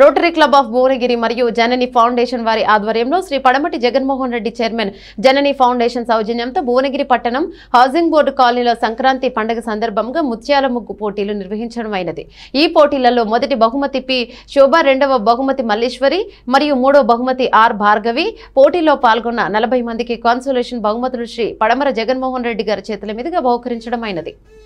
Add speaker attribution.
Speaker 1: rotary club of Bhuvanagiri మరియు జనని foundation వారి ఆధ్వర్యంలో శ్రీ పడమటి జగన్మోహన్ రెడ్డి చైర్మన్ జనని ఫౌండేషన్ సౌజన్యంతో భువనగిరి పట్టణం హౌసింగ్ బోర్డు కాలనీలో సంక్రాంతి పండుగ సందర్భంగా ముత్యాల ముగ్గు పోటీలు నిర్వహించడం ఈ పోటీలలో మొదటి బహుమతి పి శోభ రెండవ బహుమతి మల్లేశ్వరి మరియు మూడవ బహుమతి ఆర్ భార్గవి పోటీలో పాల్గొన్న నలభై మందికి కాన్సోలేషన్ బహుమతులు శ్రీ పడమర జగన్మోహన్ రెడ్డి గారి చేతుల మీదుగా బహుకరించడం